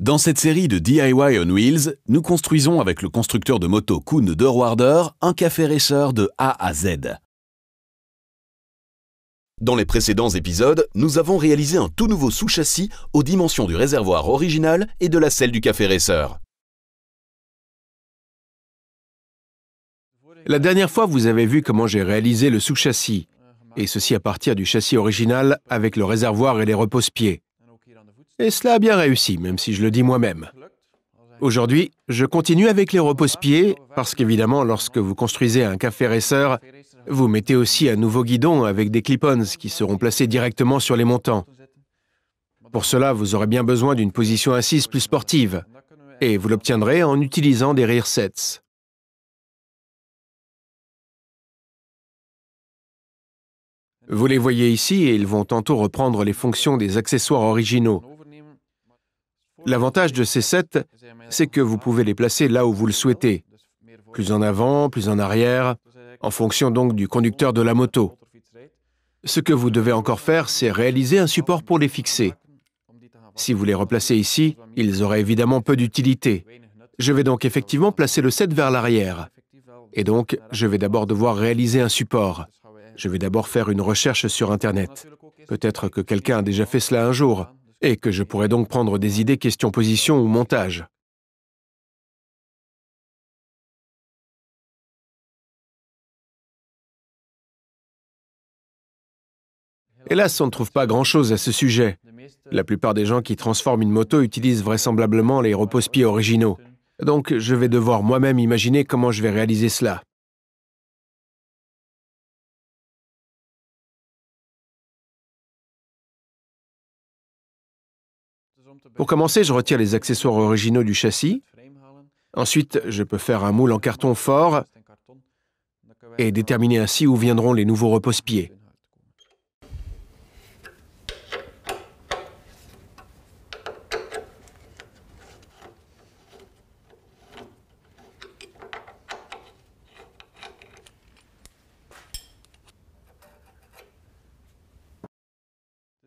Dans cette série de DIY on Wheels, nous construisons avec le constructeur de moto Kuhn Dorwarder un café racer de A à Z. Dans les précédents épisodes, nous avons réalisé un tout nouveau sous-châssis aux dimensions du réservoir original et de la selle du café racer. La dernière fois, vous avez vu comment j'ai réalisé le sous-châssis, et ceci à partir du châssis original avec le réservoir et les repose-pieds. Et cela a bien réussi, même si je le dis moi-même. Aujourd'hui, je continue avec les repose-pieds, parce qu'évidemment, lorsque vous construisez un café racer, vous mettez aussi un nouveau guidon avec des clip-ons qui seront placés directement sur les montants. Pour cela, vous aurez bien besoin d'une position assise plus sportive, et vous l'obtiendrez en utilisant des rear sets. Vous les voyez ici et ils vont tantôt reprendre les fonctions des accessoires originaux, L'avantage de ces sets, c'est que vous pouvez les placer là où vous le souhaitez, plus en avant, plus en arrière, en fonction donc du conducteur de la moto. Ce que vous devez encore faire, c'est réaliser un support pour les fixer. Si vous les replacez ici, ils auraient évidemment peu d'utilité. Je vais donc effectivement placer le set vers l'arrière. Et donc, je vais d'abord devoir réaliser un support. Je vais d'abord faire une recherche sur Internet. Peut-être que quelqu'un a déjà fait cela un jour et que je pourrais donc prendre des idées question-position ou montage. Hélas, on ne trouve pas grand-chose à ce sujet. La plupart des gens qui transforment une moto utilisent vraisemblablement les repose-pieds originaux. Donc je vais devoir moi-même imaginer comment je vais réaliser cela. Pour commencer, je retire les accessoires originaux du châssis. Ensuite, je peux faire un moule en carton fort et déterminer ainsi où viendront les nouveaux repose-pieds.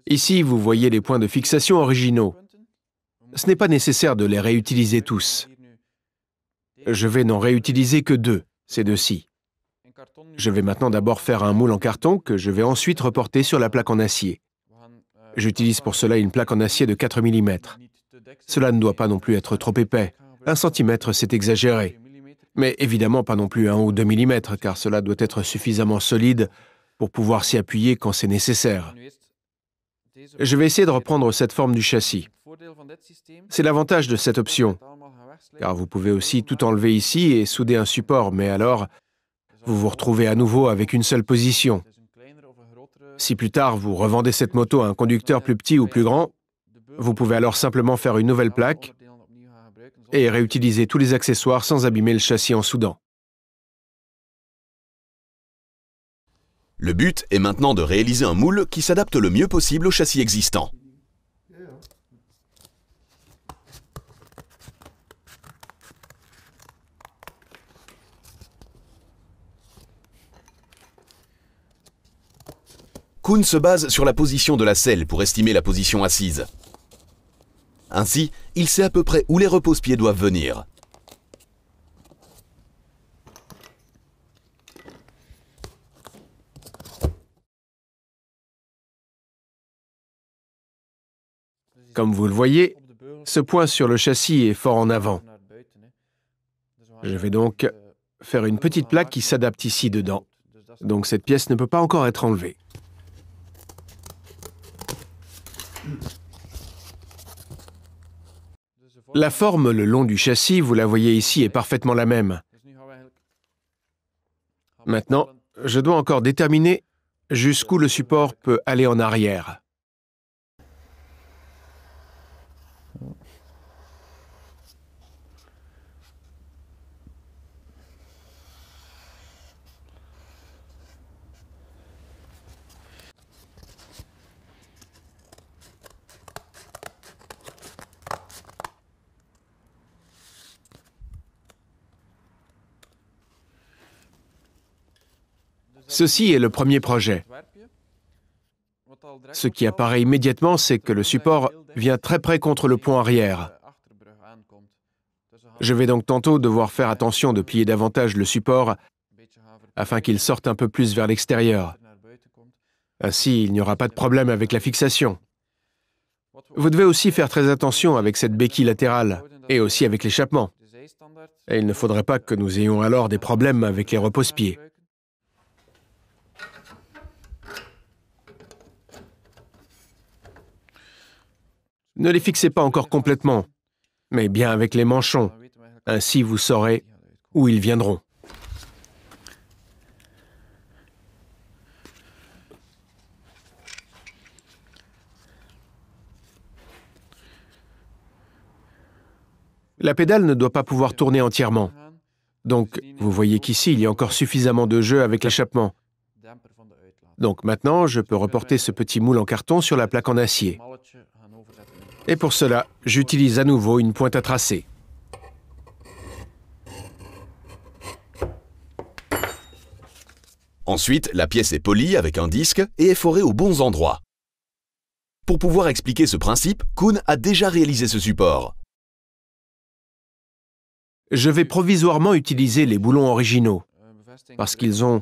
Ici, vous voyez les points de fixation originaux. Ce n'est pas nécessaire de les réutiliser tous. Je vais n'en réutiliser que deux, ces deux-ci. Je vais maintenant d'abord faire un moule en carton que je vais ensuite reporter sur la plaque en acier. J'utilise pour cela une plaque en acier de 4 mm. Cela ne doit pas non plus être trop épais. Un centimètre, c'est exagéré. Mais évidemment pas non plus un ou deux millimètres, car cela doit être suffisamment solide pour pouvoir s'y appuyer quand c'est nécessaire. Je vais essayer de reprendre cette forme du châssis. C'est l'avantage de cette option, car vous pouvez aussi tout enlever ici et souder un support, mais alors, vous vous retrouvez à nouveau avec une seule position. Si plus tard vous revendez cette moto à un conducteur plus petit ou plus grand, vous pouvez alors simplement faire une nouvelle plaque et réutiliser tous les accessoires sans abîmer le châssis en soudant. Le but est maintenant de réaliser un moule qui s'adapte le mieux possible au châssis existant. Kuhn se base sur la position de la selle pour estimer la position assise. Ainsi, il sait à peu près où les repose-pieds doivent venir. Comme vous le voyez, ce point sur le châssis est fort en avant. Je vais donc faire une petite plaque qui s'adapte ici dedans. Donc cette pièce ne peut pas encore être enlevée. La forme le long du châssis, vous la voyez ici, est parfaitement la même. Maintenant, je dois encore déterminer jusqu'où le support peut aller en arrière. Ceci est le premier projet. Ce qui apparaît immédiatement, c'est que le support vient très près contre le pont arrière. Je vais donc tantôt devoir faire attention de plier davantage le support afin qu'il sorte un peu plus vers l'extérieur. Ainsi, il n'y aura pas de problème avec la fixation. Vous devez aussi faire très attention avec cette béquille latérale et aussi avec l'échappement. Et il ne faudrait pas que nous ayons alors des problèmes avec les repose-pieds. Ne les fixez pas encore complètement, mais bien avec les manchons. Ainsi vous saurez où ils viendront. La pédale ne doit pas pouvoir tourner entièrement. Donc, vous voyez qu'ici, il y a encore suffisamment de jeu avec l'échappement. Donc maintenant, je peux reporter ce petit moule en carton sur la plaque en acier. Et pour cela, j'utilise à nouveau une pointe à tracer. Ensuite, la pièce est polie avec un disque et est forée aux bons endroits. Pour pouvoir expliquer ce principe, Kuhn a déjà réalisé ce support. Je vais provisoirement utiliser les boulons originaux, parce qu'ils ont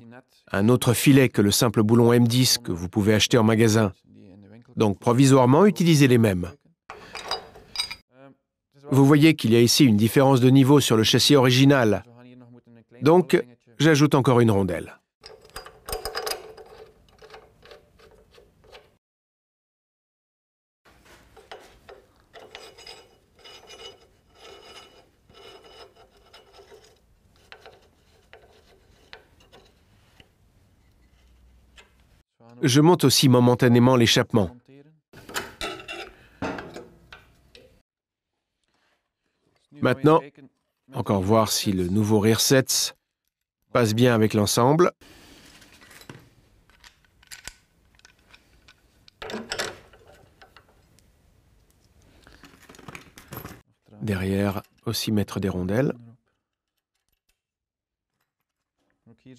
un autre filet que le simple boulon M10 que vous pouvez acheter en magasin. Donc provisoirement, utilisez les mêmes. Vous voyez qu'il y a ici une différence de niveau sur le châssis original. Donc, j'ajoute encore une rondelle. Je monte aussi momentanément l'échappement. Maintenant, encore voir si le nouveau Rear passe bien avec l'ensemble. Derrière, aussi mettre des rondelles.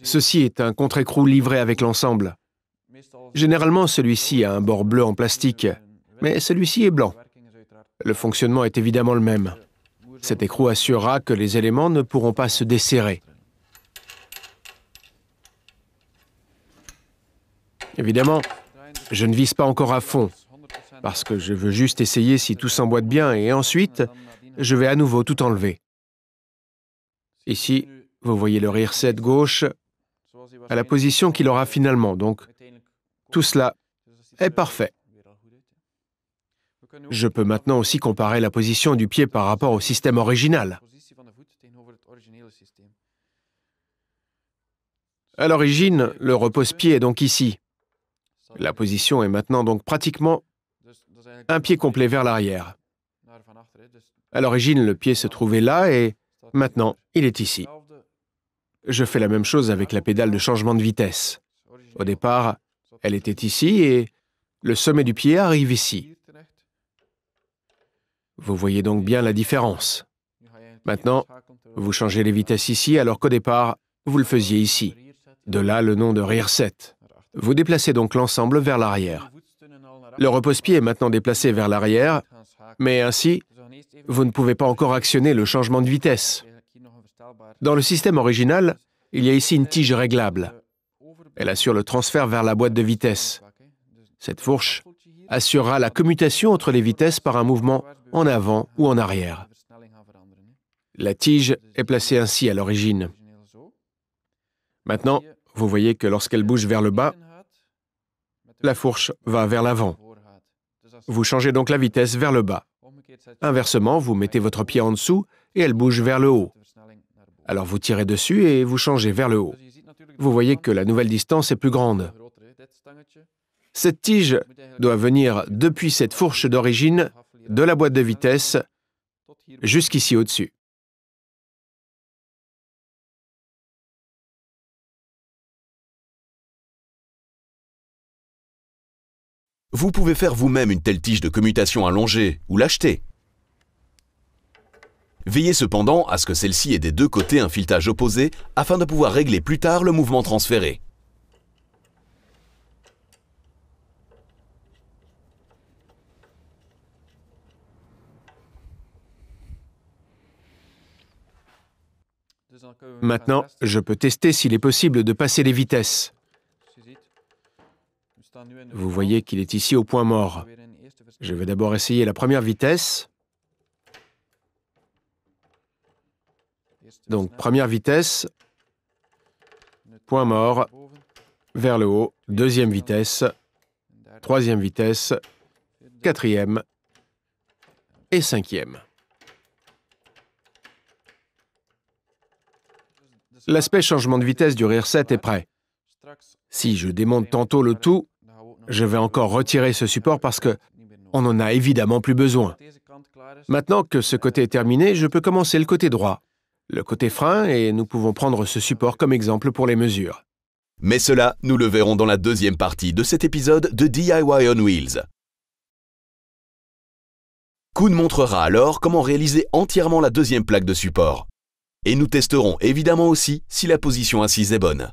Ceci est un contre-écrou livré avec l'ensemble. Généralement, celui-ci a un bord bleu en plastique, mais celui-ci est blanc. Le fonctionnement est évidemment le même. Cet écrou assurera que les éléments ne pourront pas se desserrer. Évidemment, je ne vise pas encore à fond, parce que je veux juste essayer si tout s'emboîte bien, et ensuite, je vais à nouveau tout enlever. Ici, vous voyez le rire 7 gauche à la position qu'il aura finalement, donc tout cela est parfait. Je peux maintenant aussi comparer la position du pied par rapport au système original. À l'origine, le repose-pied est donc ici. La position est maintenant donc pratiquement un pied complet vers l'arrière. À l'origine, le pied se trouvait là et maintenant, il est ici. Je fais la même chose avec la pédale de changement de vitesse. Au départ, elle était ici et le sommet du pied arrive ici. Vous voyez donc bien la différence. Maintenant, vous changez les vitesses ici alors qu'au départ, vous le faisiez ici. De là le nom de rear set. Vous déplacez donc l'ensemble vers l'arrière. Le repose-pied est maintenant déplacé vers l'arrière, mais ainsi, vous ne pouvez pas encore actionner le changement de vitesse. Dans le système original, il y a ici une tige réglable. Elle assure le transfert vers la boîte de vitesse. Cette fourche assurera la commutation entre les vitesses par un mouvement en avant ou en arrière. La tige est placée ainsi à l'origine. Maintenant, vous voyez que lorsqu'elle bouge vers le bas, la fourche va vers l'avant. Vous changez donc la vitesse vers le bas. Inversement, vous mettez votre pied en dessous et elle bouge vers le haut. Alors vous tirez dessus et vous changez vers le haut. Vous voyez que la nouvelle distance est plus grande. Cette tige doit venir depuis cette fourche d'origine de la boîte de vitesse jusqu'ici au-dessus. Vous pouvez faire vous-même une telle tige de commutation allongée ou l'acheter. Veillez cependant à ce que celle-ci ait des deux côtés un filetage opposé afin de pouvoir régler plus tard le mouvement transféré. Maintenant, je peux tester s'il est possible de passer les vitesses. Vous voyez qu'il est ici au point mort. Je vais d'abord essayer la première vitesse. Donc première vitesse, point mort, vers le haut, deuxième vitesse, troisième vitesse, quatrième et cinquième. L'aspect changement de vitesse du Rear Set est prêt. Si je démonte tantôt le tout, je vais encore retirer ce support parce que on n'en a évidemment plus besoin. Maintenant que ce côté est terminé, je peux commencer le côté droit, le côté frein, et nous pouvons prendre ce support comme exemple pour les mesures. Mais cela, nous le verrons dans la deuxième partie de cet épisode de DIY on Wheels. Kuhn montrera alors comment réaliser entièrement la deuxième plaque de support. Et nous testerons évidemment aussi si la position assise est bonne.